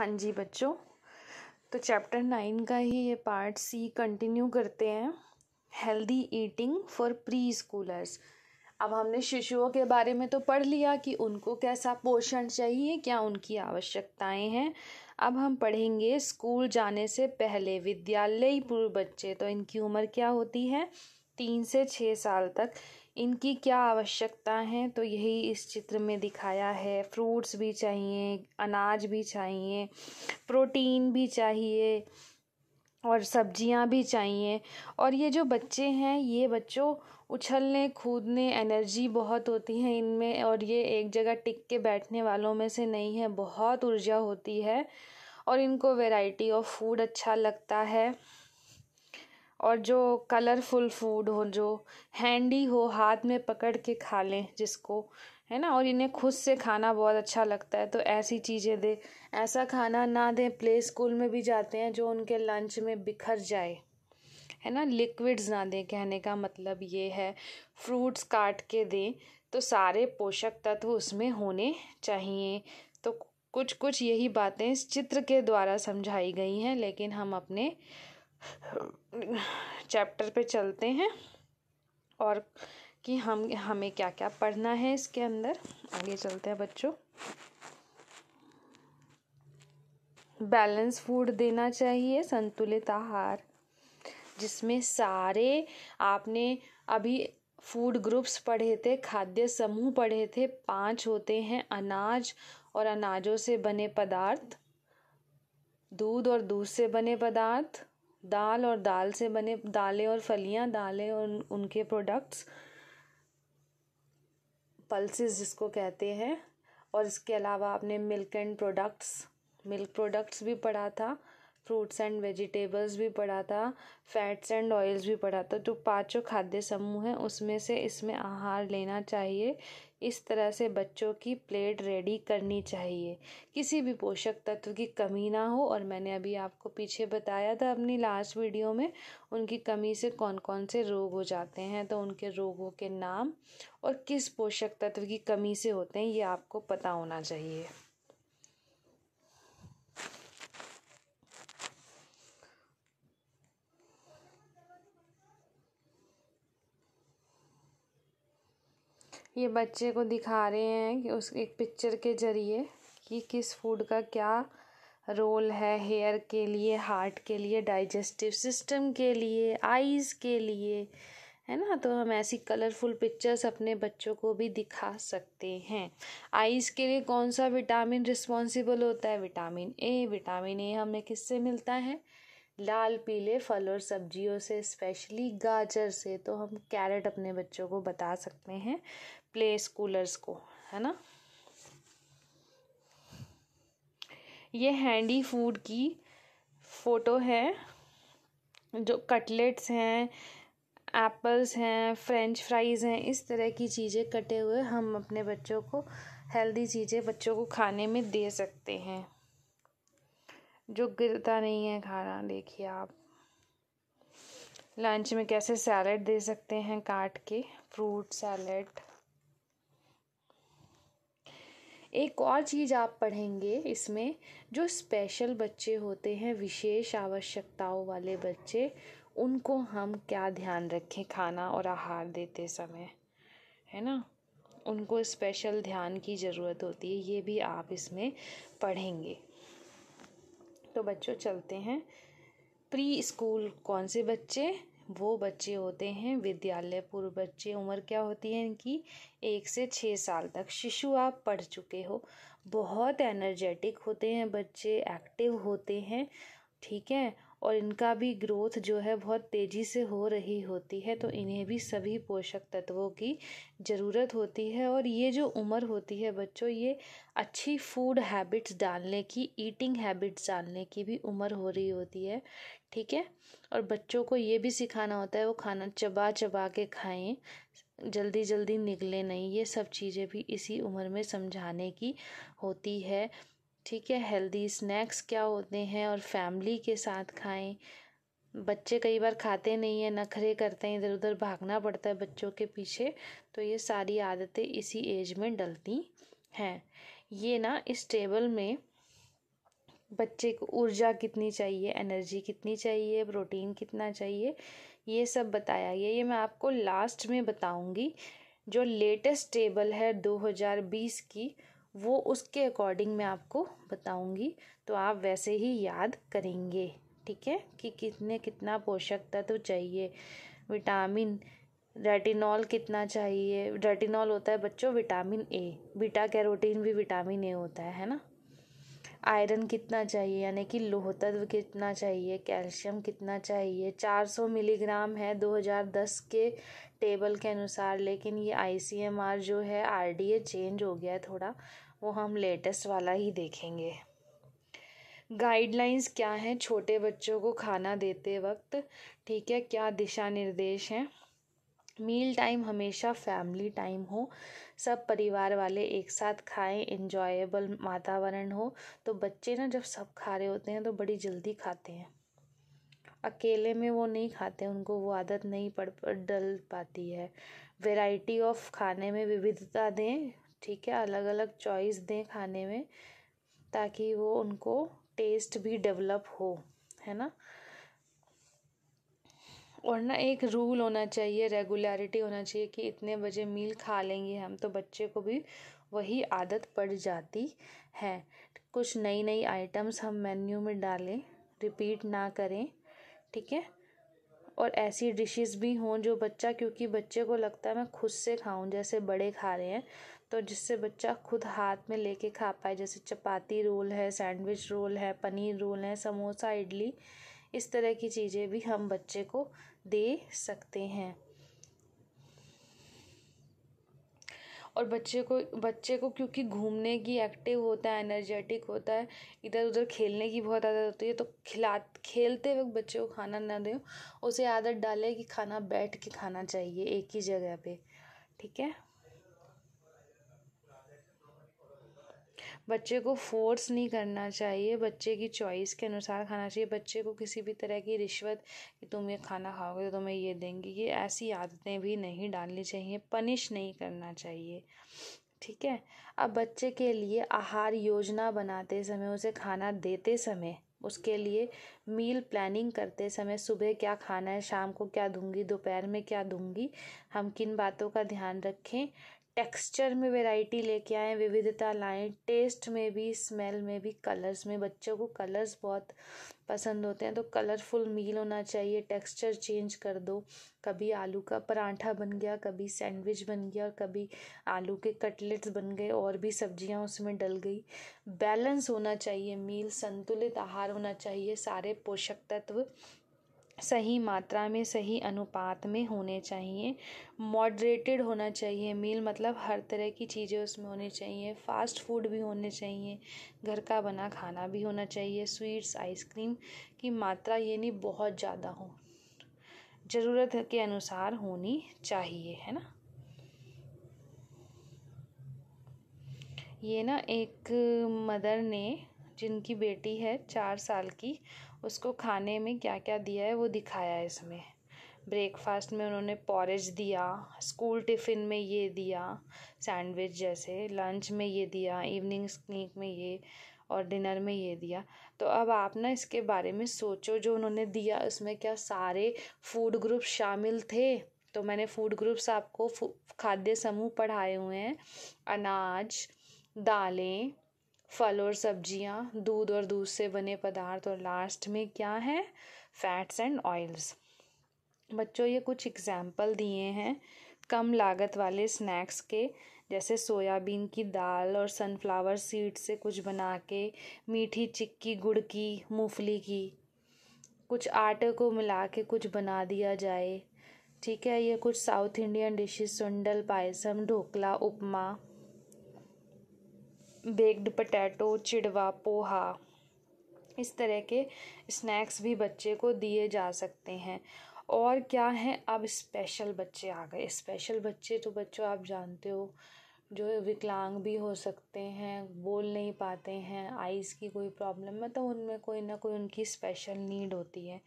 हाँ जी बच्चों तो चैप्टर नाइन का ही ये पार्ट सी कंटिन्यू करते हैं healthy eating for preschoolers अब हमने शिशुओं के बारे में तो पढ़ लिया कि उनको कैसा पोषण चाहिए क्या उनकी आवश्यकताएं हैं अब हम पढ़ेंगे स्कूल जाने से पहले विद्यालय पूर्व बच्चे तो इनकी उम्र क्या होती है तीन से छः साल तक इनकी क्या आवश्यकता है तो यही इस चित्र में दिखाया है फ्रूट्स भी चाहिए अनाज भी चाहिए प्रोटीन भी चाहिए और सब्जियां भी चाहिए और ये जो बच्चे हैं ये बच्चों उछलने कूदने एनर्जी बहुत होती है इनमें और ये एक जगह टिक के बैठने वालों में से नहीं है बहुत ऊर्जा होती है और इनको वैरायटी ऑफ फूड अच्छा लगता है और जो कलरफुल फूड हो जो हैंडी हो हाथ में पकड़ के खा लें जिसको है ना और इन्हें खुद से खाना बहुत अच्छा लगता है तो ऐसी चीज़ें दे ऐसा खाना ना दें प्ले स्कूल में भी जाते हैं जो उनके लंच में बिखर जाए है ना लिक्विड्स ना दें कहने का मतलब ये है फ्रूट्स काट के दें तो सारे पोषक तत्व उसमें होने चाहिए तो कुछ कुछ यही बातें इस चित्र के द्वारा समझाई गई हैं लेकिन हम अपने चैप्टर पे चलते हैं और कि हम हमें क्या क्या पढ़ना है इसके अंदर आगे चलते हैं बच्चों बैलेंस फूड देना चाहिए संतुलित आहार जिसमें सारे आपने अभी फूड ग्रुप्स पढ़े थे खाद्य समूह पढ़े थे पांच होते हैं अनाज और अनाजों से बने पदार्थ दूध और दूध से बने पदार्थ दाल और दाल से बने दालें और फलियां दालें और उनके प्रोडक्ट्स पल्सेस जिसको कहते हैं और इसके अलावा आपने milk and products milk products भी पढ़ा था फ्रूट्स एंड वेजिटेबल्स भी पड़ा था फैट्स एंड ऑयल्स भी पड़ा था जो तो पाँचों खाद्य समूह हैं उसमें से इसमें आहार लेना चाहिए इस तरह से बच्चों की प्लेट रेडी करनी चाहिए किसी भी पोषक तत्व की कमी ना हो और मैंने अभी आपको पीछे बताया था अपनी लास्ट वीडियो में उनकी कमी से कौन कौन से रोग हो जाते हैं तो उनके रोगों के नाम और किस पोषक तत्व की कमी से होते हैं ये आपको पता होना चाहिए ये बच्चे को दिखा रहे हैं कि उस एक पिक्चर के जरिए कि किस फूड का क्या रोल है हेयर के लिए हार्ट के लिए डाइजेस्टिव सिस्टम के लिए आइज़ के लिए है ना तो हम ऐसी कलरफुल पिक्चर्स अपने बच्चों को भी दिखा सकते हैं आइज़ के लिए कौन सा विटामिन रिस्पॉन्सिबल होता है विटामिन ए विटामिन ए हमें किससे मिलता है लाल पीले फल और सब्जियों से स्पेशली गाजर से तो हम कैरेट अपने बच्चों को बता सकते हैं प्ले स्कूलर्स को है ना ये हैंडी फूड की फ़ोटो है जो कटलेट्स हैं एप्पल्स हैं फ्रेंच फ्राइज़ हैं इस तरह की चीज़ें कटे हुए हम अपने बच्चों को हेल्दी चीज़ें बच्चों को खाने में दे सकते हैं जो गिरता नहीं है खाना देखिए आप लंच में कैसे सैलड दे सकते हैं काट के फ्रूट सैलड एक और चीज़ आप पढ़ेंगे इसमें जो स्पेशल बच्चे होते हैं विशेष आवश्यकताओं वाले बच्चे उनको हम क्या ध्यान रखें खाना और आहार देते समय है ना उनको स्पेशल ध्यान की ज़रूरत होती है ये भी आप इसमें पढ़ेंगे तो बच्चों चलते हैं प्री स्कूल कौन से बच्चे वो बच्चे होते हैं विद्यालय पूर्व बच्चे उम्र क्या होती है इनकी एक से छः साल तक शिशु आप पढ़ चुके हो बहुत एनर्जेटिक होते हैं बच्चे एक्टिव होते हैं ठीक है और इनका भी ग्रोथ जो है बहुत तेज़ी से हो रही होती है तो इन्हें भी सभी पोषक तत्वों की ज़रूरत होती है और ये जो उम्र होती है बच्चों ये अच्छी फूड हैबिट्स डालने की ईटिंग हैबिट्स डालने की भी उम्र हो रही होती है ठीक है और बच्चों को ये भी सिखाना होता है वो खाना चबा चबा के खाएं जल्दी जल्दी निकले नहीं ये सब चीज़ें भी इसी उम्र में समझाने की होती है ठीक है हेल्दी स्नैक्स क्या होते हैं और फैमिली के साथ खाएं बच्चे कई बार खाते नहीं हैं नखरे करते हैं इधर उधर भागना पड़ता है बच्चों के पीछे तो ये सारी आदतें इसी एज में डलती हैं ये ना इस टेबल में बच्चे को ऊर्जा कितनी चाहिए एनर्जी कितनी चाहिए प्रोटीन कितना चाहिए ये सब बताया गया ये मैं आपको लास्ट में बताऊंगी जो लेटेस्ट टेबल है 2020 की वो उसके अकॉर्डिंग मैं आपको बताऊंगी तो आप वैसे ही याद करेंगे ठीक है कि कितने कितना पोषक तत्व चाहिए विटामिन रेटिनॉल कितना चाहिए रेटिनॉल होता है बच्चों विटामिन ए बीटा कैरोटीन भी विटामिन ए होता है है ना आयरन कितना चाहिए यानी कि लोह तत्व कितना चाहिए कैल्शियम कितना चाहिए 400 मिलीग्राम है 2010 के टेबल के अनुसार लेकिन ये आई सी एम आर जो है आर डी ए चेंज हो गया है थोड़ा वो हम लेटेस्ट वाला ही देखेंगे गाइडलाइंस क्या हैं छोटे बच्चों को खाना देते वक्त ठीक है क्या दिशा निर्देश हैं मील टाइम हमेशा फैमिली टाइम हो सब परिवार वाले एक साथ खाएं इन्जॉयबल वातावरण हो तो बच्चे ना जब सब खा रहे होते हैं तो बड़ी जल्दी खाते हैं अकेले में वो नहीं खाते उनको वो आदत नहीं पड़ डल पाती है वैरायटी ऑफ खाने में विविधता दें ठीक है अलग अलग चॉइस दें खाने में ताकि वो उनको टेस्ट भी डेवलप हो है ना और ना एक रूल होना चाहिए रेगुलरिटी होना चाहिए कि इतने बजे मील खा लेंगे हम तो बच्चे को भी वही आदत पड़ जाती है कुछ नई नई आइटम्स हम मेन्यू में डालें रिपीट ना करें ठीक है और ऐसी डिशेस भी हों जो बच्चा क्योंकि बच्चे को लगता है मैं खुद से खाऊं जैसे बड़े खा रहे हैं तो जिससे बच्चा खुद हाथ में लेके खा पाए जैसे चपाती रोल है सैंडविच रोल है पनीर रोल है समोसा इडली इस तरह की चीज़ें भी हम बच्चे को दे सकते हैं और बच्चे को बच्चे को क्योंकि घूमने की एक्टिव होता है एनर्जेटिक होता है इधर उधर खेलने की बहुत आदत होती है तो खिला खेलते वक्त बच्चे को खाना ना दें उसे आदत डालें कि खाना बैठ के खाना चाहिए एक ही जगह पे ठीक है बच्चे को फोर्स नहीं करना चाहिए बच्चे की चॉइस के अनुसार खाना चाहिए बच्चे को किसी भी तरह की रिश्वत कि तुम ये खाना खाओगे तो तुम्हें ये देंगे ये ऐसी आदतें भी नहीं डालनी चाहिए पनिश नहीं करना चाहिए ठीक है अब बच्चे के लिए आहार योजना बनाते समय उसे खाना देते समय उसके लिए मील प्लानिंग करते समय सुबह क्या खाना है शाम को क्या दूंगी दोपहर में क्या दूंगी हम किन बातों का ध्यान रखें टेक्सचर में वैरायटी लेके आएँ विविधता लाएँ टेस्ट में भी स्मेल में भी कलर्स में बच्चों को कलर्स बहुत पसंद होते हैं तो कलरफुल मील होना चाहिए टेक्सचर चेंज कर दो कभी आलू का परांठा बन गया कभी सैंडविच बन गया और कभी आलू के कटलेट्स बन गए और भी सब्जियां उसमें डल गई बैलेंस होना चाहिए मील संतुलित आहार होना चाहिए सारे पोषक तत्व सही मात्रा में सही अनुपात में होने चाहिए मॉडरेटेड होना चाहिए मील मतलब हर तरह की चीज़ें उसमें होनी चाहिए फ़ास्ट फ़ूड भी होने चाहिए घर का बना खाना भी होना चाहिए स्वीट्स आइसक्रीम की मात्रा ये नहीं बहुत ज़्यादा हो ज़रूरत के अनुसार होनी चाहिए है ना ये ना एक मदर ने जिनकी बेटी है चार साल की उसको खाने में क्या क्या दिया है वो दिखाया है इसमें ब्रेकफास्ट में उन्होंने पॉरेज दिया स्कूल टिफ़िन में ये दिया सैंडविच जैसे लंच में ये दिया इवनिंग स्नीक में ये और डिनर में ये दिया तो अब आप ना इसके बारे में सोचो जो उन्होंने दिया उसमें क्या सारे फूड ग्रुप शामिल थे तो मैंने फूड ग्रुप्स आपको खाद्य समूह पढ़ाए हुए हैं अनाज दालें फल और सब्जियाँ दूध और दूध से बने पदार्थ और लास्ट में क्या है फैट्स एंड ऑयल्स बच्चों ये कुछ एग्जाम्पल दिए हैं कम लागत वाले स्नैक्स के जैसे सोयाबीन की दाल और सनफ्लावर सीड से कुछ बना के मीठी चिक्की गुड़ की मूंगफली की कुछ आटे को मिला के कुछ बना दिया जाए ठीक है ये कुछ South Indian dishes sundal payasam dhokla upma baked potato chivda poha इस तरह के स्नैक्स भी बच्चे को दिए जा सकते हैं और क्या है अब स्पेशल बच्चे आ गए स्पेशल बच्चे तो बच्चों आप जानते हो जो विकलांग भी हो सकते हैं बोल नहीं पाते हैं आइज़ की कोई प्रॉब्लम मतलब उनमें कोई ना कोई उनकी स्पेशल नीड होती है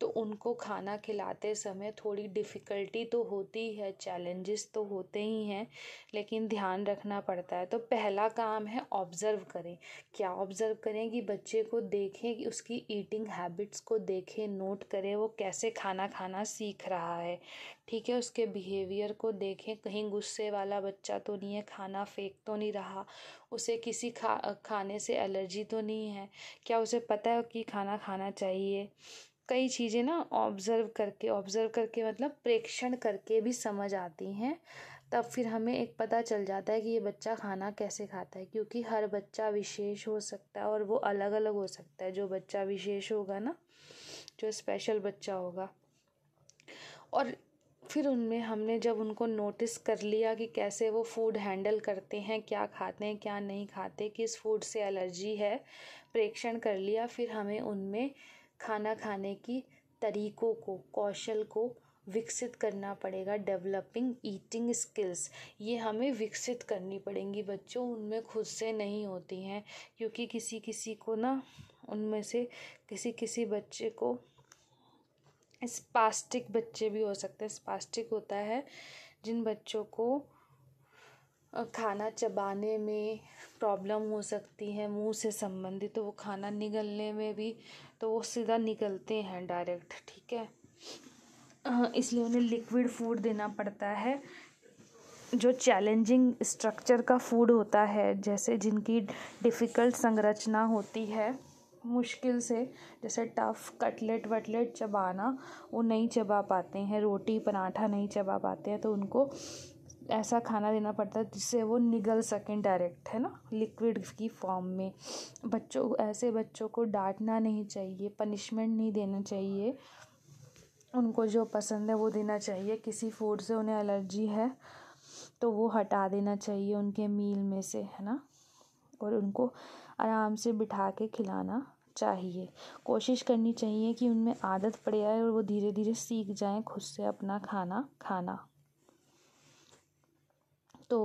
तो उनको खाना खिलाते समय थोड़ी डिफ़िकल्टी तो होती है चैलेंजेस तो होते ही हैं लेकिन ध्यान रखना पड़ता है तो पहला काम है ऑब्ज़र्व करें क्या ऑब्ज़र्व करें कि बच्चे को देखें कि उसकी ईटिंग हैबिट्स को देखें नोट करें वो कैसे खाना खाना सीख रहा है ठीक है उसके बिहेवियर को देखें कहीं गुस्से वाला बच्चा तो नहीं है खाना फेंक तो नहीं रहा उसे किसी खा खाने से एलर्जी तो नहीं है क्या उसे पता है कि खाना खाना चाहिए कई चीज़ें ना ऑब्ज़र्व करके ऑब्ज़र्व करके मतलब प्रेक्षण करके भी समझ आती हैं तब फिर हमें एक पता चल जाता है कि ये बच्चा खाना कैसे खाता है क्योंकि हर बच्चा विशेष हो सकता है और वो अलग अलग हो सकता है जो बच्चा विशेष होगा ना जो स्पेशल बच्चा होगा और फिर उनमें हमने जब उनको नोटिस कर लिया कि कैसे वो फूड हैंडल करते हैं क्या खाते हैं क्या नहीं खाते किस फूड से एलर्जी है प्रेक्षण कर लिया फिर हमें उनमें खाना खाने की तरीकों को कौशल को विकसित करना पड़ेगा डेवलपिंग ईटिंग स्किल्स ये हमें विकसित करनी पड़ेंगी बच्चों उनमें खुद से नहीं होती हैं क्योंकि किसी किसी को ना उनमें से किसी किसी बच्चे को स्पास्टिक बच्चे भी हो सकते हैं स्पास्टिक होता है जिन बच्चों को खाना चबाने में प्रॉब्लम हो सकती है मुंह से संबंधित तो वो खाना निगलने में भी तो वो सीधा निकलते हैं डायरेक्ट ठीक है इसलिए उन्हें लिक्विड फूड देना पड़ता है जो चैलेंजिंग स्ट्रक्चर का फूड होता है जैसे जिनकी डिफ़िकल्ट संरचना होती है मुश्किल से जैसे टफ़ कटलेट वटलेट चबाना वो नहीं चबा पाते हैं रोटी पराठा नहीं चबा पाते हैं तो उनको ऐसा खाना देना पड़ता है जिससे वो निगल सकें डायरेक्ट है ना लिक्विड की फॉर्म में बच्चों ऐसे बच्चों को डांटना नहीं चाहिए पनिशमेंट नहीं देना चाहिए उनको जो पसंद है वो देना चाहिए किसी फूड से उन्हें एलर्जी है तो वो हटा देना चाहिए उनके मील में से है ना और उनको आराम से बिठा के खिलाना चाहिए कोशिश करनी चाहिए कि उनमें आदत पड़ जाए और वो धीरे धीरे सीख जाएं खुद से अपना खाना खाना तो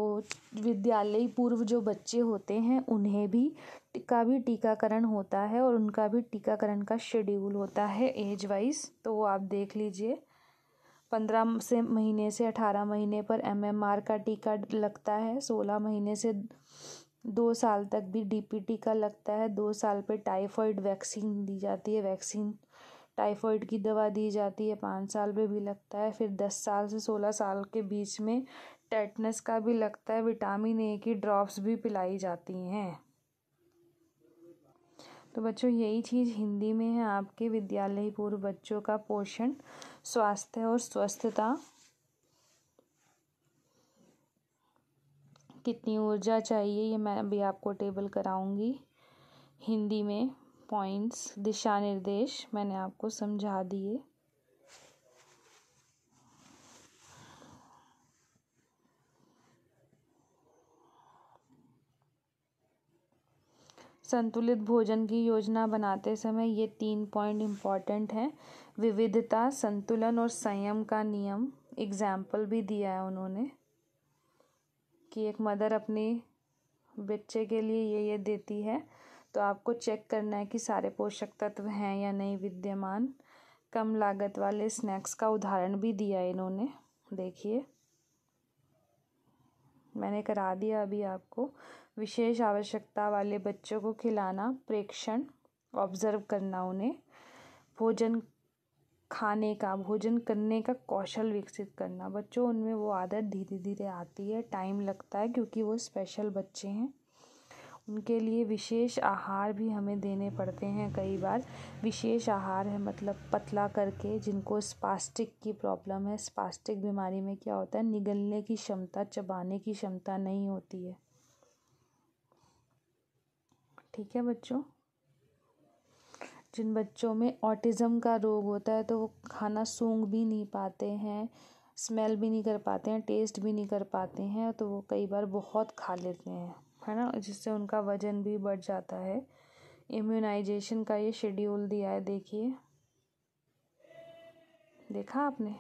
विद्यालयी पूर्व जो बच्चे होते हैं उन्हें भी का भी टीकाकरण होता है और उनका भी टीकाकरण का शेड्यूल होता है एज वाइज तो वो आप देख लीजिए पंद्रह से महीने से अठारह महीने पर एमएमआर का टीका लगता है सोलह महीने से दो साल तक भी डी का लगता है दो साल पे टाइफॉइड वैक्सीन दी जाती है वैक्सीन टाइफॉइड की दवा दी जाती है पाँच साल पे भी लगता है फिर दस साल से सोलह साल के बीच में टेटनस का भी लगता है विटामिन ए की ड्रॉप्स भी पिलाई जाती हैं तो बच्चों यही चीज़ हिंदी में है आपके विद्यालय पूर्व बच्चों का पोषण स्वास्थ्य और स्वस्थता कितनी ऊर्जा चाहिए ये मैं अभी आपको टेबल कराऊंगी हिंदी में पॉइंट्स दिशा निर्देश मैंने आपको समझा दिए संतुलित भोजन की योजना बनाते समय ये तीन पॉइंट इम्पॉर्टेंट हैं विविधता संतुलन और संयम का नियम एग्जाम्पल भी दिया है उन्होंने कि एक मदर अपनी बच्चे के लिए ये ये देती है तो आपको चेक करना है कि सारे पोषक तत्व हैं या नहीं विद्यमान कम लागत वाले स्नैक्स का उदाहरण भी दिया इन्होंने देखिए मैंने करा दिया अभी आपको विशेष आवश्यकता वाले बच्चों को खिलाना प्रेक्षण ऑब्जर्व करना उन्हें भोजन खाने का भोजन करने का कौशल विकसित करना बच्चों उनमें वो आदत धीरे धीरे आती है टाइम लगता है क्योंकि वो स्पेशल बच्चे हैं उनके लिए विशेष आहार भी हमें देने पड़ते हैं कई बार विशेष आहार है मतलब पतला करके जिनको स्पास्टिक की प्रॉब्लम है स्पास्टिक बीमारी में क्या होता है निगलने की क्षमता चबाने की क्षमता नहीं होती है ठीक है बच्चों जिन बच्चों में ऑटिज़म का रोग होता है तो वो खाना सूंघ भी नहीं पाते हैं स्मेल भी नहीं कर पाते हैं टेस्ट भी नहीं कर पाते हैं तो वो कई बार बहुत खा लेते हैं है ना जिससे उनका वज़न भी बढ़ जाता है इम्यूनाइजेशन का ये शेड्यूल दिया है देखिए देखा आपने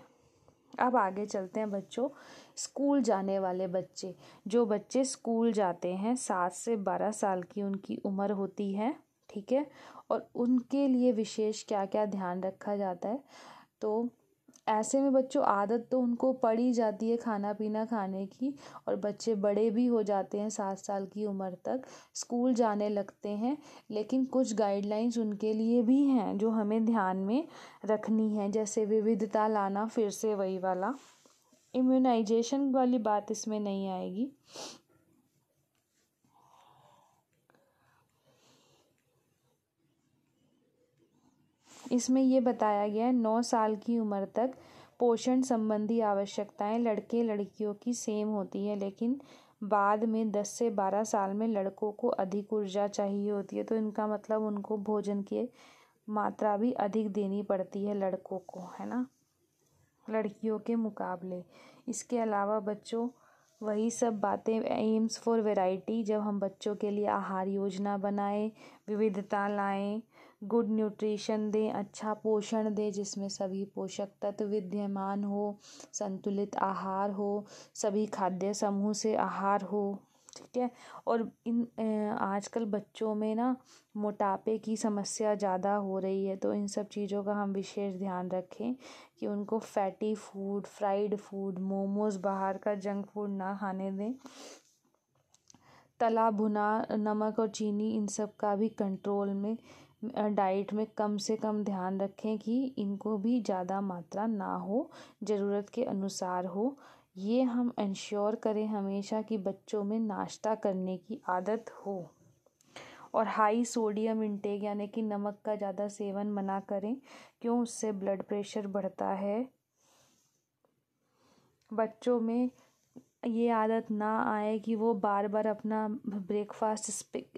अब आगे चलते हैं बच्चों स्कूल जाने वाले बच्चे जो बच्चे स्कूल जाते हैं सात से बारह साल की उनकी उम्र होती है ठीक है और उनके लिए विशेष क्या क्या ध्यान रखा जाता है तो ऐसे में बच्चों आदत तो उनको पड़ ही जाती है खाना पीना खाने की और बच्चे बड़े भी हो जाते हैं सात साल की उम्र तक स्कूल जाने लगते हैं लेकिन कुछ गाइडलाइंस उनके लिए भी हैं जो हमें ध्यान में रखनी है जैसे विविधता लाना फिर से वही वाला इम्यूनाइजेशन वाली बात इसमें नहीं आएगी इसमें ये बताया गया है नौ साल की उम्र तक पोषण संबंधी आवश्यकताएं लड़के लड़कियों की सेम होती है लेकिन बाद में दस से बारह साल में लड़कों को अधिक ऊर्जा चाहिए होती है तो इनका मतलब उनको भोजन की मात्रा भी अधिक देनी पड़ती है लड़कों को है ना लड़कियों के मुकाबले इसके अलावा बच्चों वही सब बातें एम्स फॉर वैरायटी जब हम बच्चों के लिए आहार योजना बनाएं विविधता लाएं गुड न्यूट्रिशन दें अच्छा पोषण दें जिसमें सभी पोषक तत्व विद्यमान हो संतुलित आहार हो सभी खाद्य समूह से आहार हो ठीक है और इन आजकल बच्चों में ना मोटापे की समस्या ज़्यादा हो रही है तो इन सब चीज़ों का हम विशेष ध्यान रखें कि उनको fatty food fried food momos बाहर का जंक फूड ना खाने दें तला भुना नमक और चीनी इन सब का भी कंट्रोल में डाइट में कम से कम ध्यान रखें कि इनको भी ज़्यादा मात्रा ना हो ज़रूरत के अनुसार हो ये हम इंश्योर करें हमेशा कि बच्चों में नाश्ता करने की आदत हो और हाई सोडियम इंटेक यानी कि नमक का ज़्यादा सेवन मना करें क्यों उससे ब्लड प्रेशर बढ़ता है बच्चों में ये आदत ना आए कि वो बार बार अपना ब्रेकफास्ट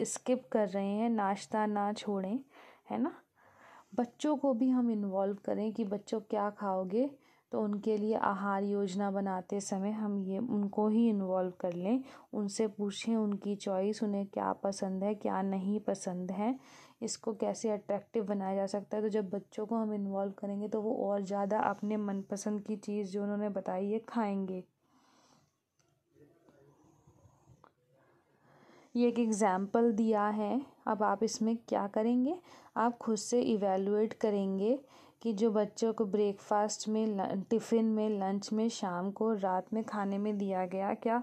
स्किप कर रहे हैं नाश्ता ना छोड़ें है ना बच्चों को भी हम इन्वॉल्व करें कि बच्चों क्या खाओगे तो उनके लिए आहार योजना बनाते समय हम ये उनको ही इन्वॉल्व कर लें उनसे पूछें उनकी चॉइस उन्हें क्या पसंद है क्या नहीं पसंद है इसको कैसे अट्रैक्टिव बनाया जा सकता है तो जब बच्चों को हम इन्वॉल्व करेंगे तो वो और ज़्यादा अपने मनपसंद की चीज़ जो उन्होंने बताई है खाएंगे ये एक एग्ज़ाम्पल दिया है अब आप इसमें क्या करेंगे आप खुद से इवेलुएट करेंगे कि जो बच्चों को ब्रेकफास्ट में टिफ़िन में लंच में शाम को रात में खाने में दिया गया क्या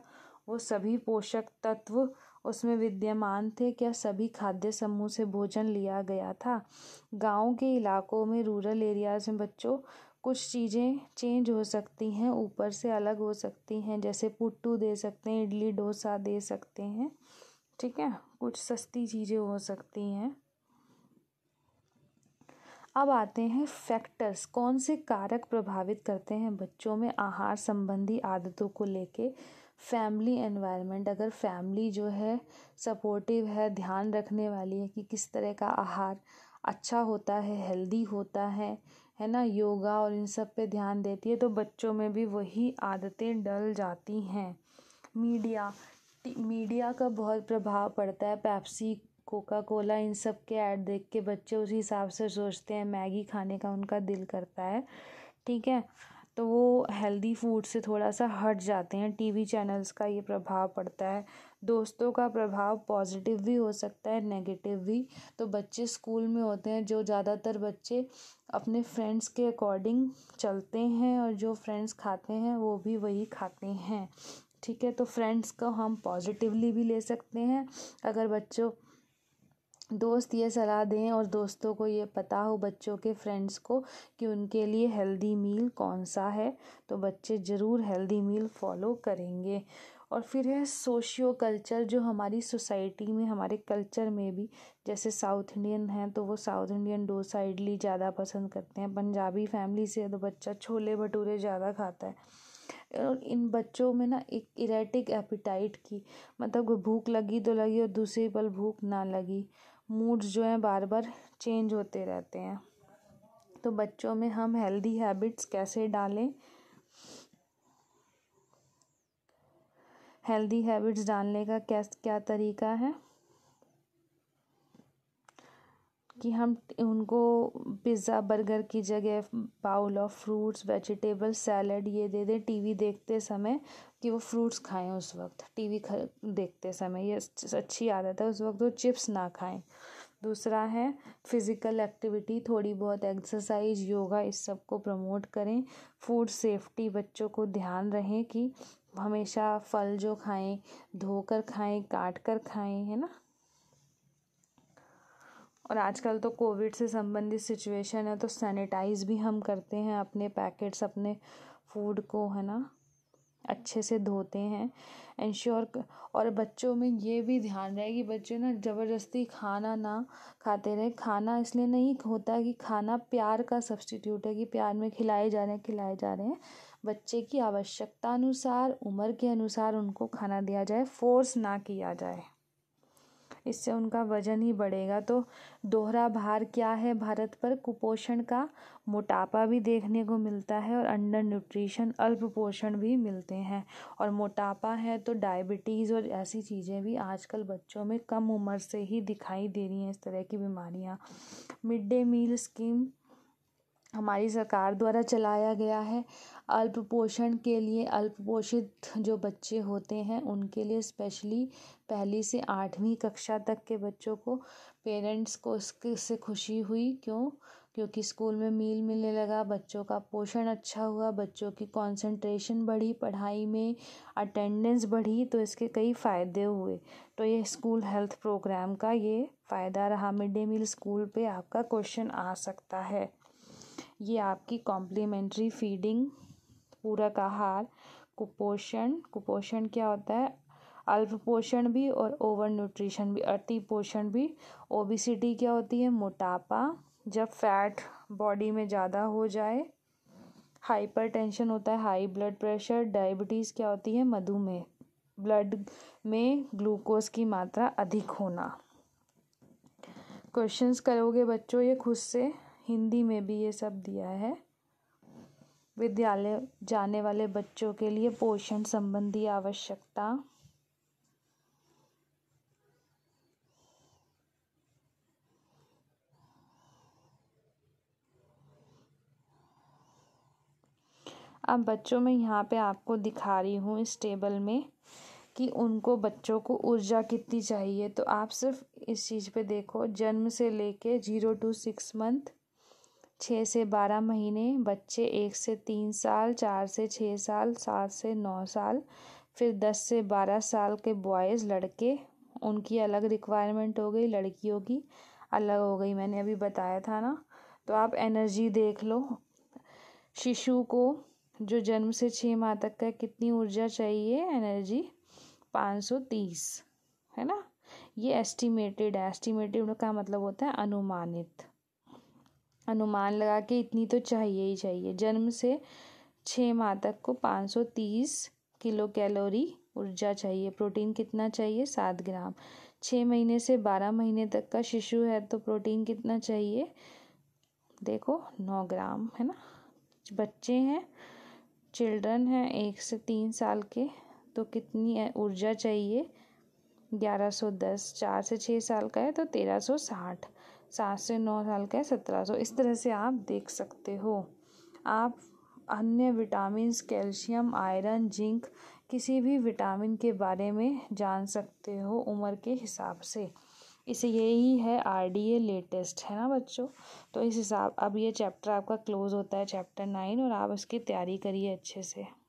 वो सभी पोषक तत्व उसमें विद्यमान थे क्या सभी खाद्य समूह से भोजन लिया गया था गांव के इलाकों में रूरल एरियाज़ में बच्चों कुछ चीज़ें चेंज हो सकती हैं ऊपर से अलग हो सकती हैं जैसे पुट्टू दे सकते हैं इडली डोसा दे सकते हैं ठीक है कुछ सस्ती चीज़ें हो सकती हैं अब आते हैं फैक्टर्स कौन से कारक प्रभावित करते हैं बच्चों में आहार संबंधी आदतों को लेके फैमिली एनवायरनमेंट अगर फैमिली जो है सपोर्टिव है ध्यान रखने वाली है कि किस तरह का आहार अच्छा होता है हेल्दी होता है है ना योगा और इन सब पे ध्यान देती है तो बच्चों में भी वही आदतें डल जाती हैं मीडिया मीडिया का बहुत प्रभाव पड़ता है पैप्सी कोका कोला इन सब के ऐड देख के बच्चे उसी हिसाब से सोचते हैं मैगी खाने का उनका दिल करता है ठीक है तो वो हेल्दी फूड से थोड़ा सा हट जाते हैं टीवी चैनल्स का ये प्रभाव पड़ता है दोस्तों का प्रभाव पॉजिटिव भी हो सकता है नेगेटिव भी तो बच्चे स्कूल में होते हैं जो ज़्यादातर बच्चे अपने फ्रेंड्स के अकॉर्डिंग चलते हैं और जो फ्रेंड्स खाते हैं वो भी वही खाते हैं ठीक है तो फ्रेंड्स को हम पॉजिटिवली भी ले सकते हैं अगर बच्चों दोस्त ये सलाह दें और दोस्तों को ये पता हो बच्चों के फ्रेंड्स को कि उनके लिए हेल्दी मील कौन सा है तो बच्चे ज़रूर हेल्दी मील फॉलो करेंगे और फिर है सोशियो कल्चर जो हमारी सोसाइटी में हमारे कल्चर में भी जैसे साउथ इंडियन हैं तो वो साउथ इंडियन डोसा इडली ज़्यादा पसंद करते हैं पंजाबी फैमिली से तो बच्चा छोले भटूरे ज़्यादा खाता है और इन बच्चों में ना एक इरेटिक एपिटाइट की मतलब भूख लगी तो लगी और दूसरी पल भूख ना लगी मूड्स जो हैं बार बार चेंज होते रहते हैं तो बच्चों में हम हेल्दी हैबिट्स कैसे डालें हेल्दी हैबिट्स डालने का क्या क्या तरीका है कि हम उनको पिज़्ज़ा बर्गर की जगह bowl of fruits vegetable salad ये दे दें टीवी देखते समय कि वो फ्रूट्स खाएं उस वक्त टीवी देखते समय ये अच्छी आदत है उस वक्त वो चिप्स ना खाएं दूसरा है फिज़िकल एक्टिविटी थोड़ी बहुत एक्सरसाइज योगा इस सब को प्रमोट करें फूड सेफ्टी बच्चों को ध्यान रहें कि हमेशा फल जो खाएं धोकर खाएं काट कर खाएं है ना और आजकल तो कोविड से संबंधित सिचुएशन है तो सैनिटाइज़ भी हम करते हैं अपने पैकेट्स अपने फूड को है ना अच्छे से धोते हैं इंश्योर और बच्चों में ये भी ध्यान रहे कि बच्चे ना ज़बरदस्ती खाना ना खाते रहे खाना इसलिए नहीं होता कि खाना प्यार का सब्सटीट्यूट है कि प्यार में खिलाए जा रहे हैं खिलाए जा रहे हैं बच्चे की आवश्यकता अनुसार उम्र के अनुसार उनको खाना दिया जाए फोर्स ना किया जाए इससे उनका वजन ही बढ़ेगा तो दोहरा भार क्या है भारत पर कुपोषण का मोटापा भी देखने को मिलता है और अंडर न्यूट्रिशन अल्प पोषण भी मिलते हैं और मोटापा है तो डायबिटीज़ और ऐसी चीज़ें भी आजकल बच्चों में कम उम्र से ही दिखाई दे रही हैं इस तरह की बीमारियाँ मिड डे मील स्कीम हमारी सरकार द्वारा चलाया गया है अल्प पोषण के लिए अल्प पोषित जो बच्चे होते हैं उनके लिए स्पेशली पहली से आठवीं कक्षा तक के बच्चों को पेरेंट्स को उससे खुशी हुई क्यों क्योंकि स्कूल में मील मिलने लगा बच्चों का पोषण अच्छा हुआ बच्चों की कंसंट्रेशन बढ़ी पढ़ाई में अटेंडेंस बढ़ी तो इसके कई फ़ायदे हुए तो ये स्कूल हेल्थ प्रोग्राम का ये फ़ायदा रहा मिड डे मील स्कूल पे आपका क्वेश्चन आ सकता है ये आपकी कॉम्प्लीमेंट्री फीडिंग पूरक आहार कुपोषण कुपोषण क्या होता है अल्प पोषण भी और ओवर न्यूट्रिशन भी अति पोषण भी ओबिसिटी क्या होती है मोटापा जब फैट बॉडी में ज़्यादा हो जाए हाइपरटेंशन होता है हाई ब्लड प्रेशर डायबिटीज़ क्या होती है मधुमेह ब्लड में ग्लूकोज की मात्रा अधिक होना क्वेश्चंस करोगे बच्चों ये खुद से हिंदी में भी ये सब दिया है विद्यालय जाने वाले बच्चों के लिए पोषण संबंधी आवश्यकता अब बच्चों में यहाँ पे आपको दिखा रही हूँ इस टेबल में कि उनको बच्चों को ऊर्जा कितनी चाहिए तो आप सिर्फ इस चीज़ पे देखो जन्म से लेके ज़ीरो टू सिक्स मंथ छः से बारह महीने बच्चे एक से तीन साल चार से छः साल सात से नौ साल फिर दस से बारह साल के बॉयज़ लड़के उनकी अलग रिक्वायरमेंट हो गई लड़कियों की अलग हो गई मैंने अभी बताया था ना तो आप एनर्जी देख लो शिशु को जो जन्म से छः माह तक का कितनी ऊर्जा चाहिए एनर्जी पाँच सौ तीस है ना ये एस्टिमेटेड है एस्टिमेटेड का मतलब होता है अनुमानित अनुमान लगा के इतनी तो चाहिए ही चाहिए जन्म से छः माह तक को 530 किलो कैलोरी ऊर्जा चाहिए प्रोटीन कितना चाहिए सात ग्राम छः महीने से बारह महीने तक का शिशु है तो प्रोटीन कितना चाहिए देखो नौ ग्राम है ना बच्चे हैं चिल्ड्रन हैं एक से तीन साल के तो कितनी ऊर्जा चाहिए ग्यारह सौ दस चार से छः साल का है तो तेरह सौ साठ सात से नौ साल का है सत्रह सौ इस तरह से आप देख सकते हो आप अन्य विटामिन कैल्शियम आयरन जिंक किसी भी विटामिन के बारे में जान सकते हो उम्र के हिसाब से इसे यही है आर डी ए लेटेस्ट है ना बच्चों तो इस हिसाब अब ये चैप्टर आपका क्लोज होता है चैप्टर नाइन और आप इसकी तैयारी करिए अच्छे से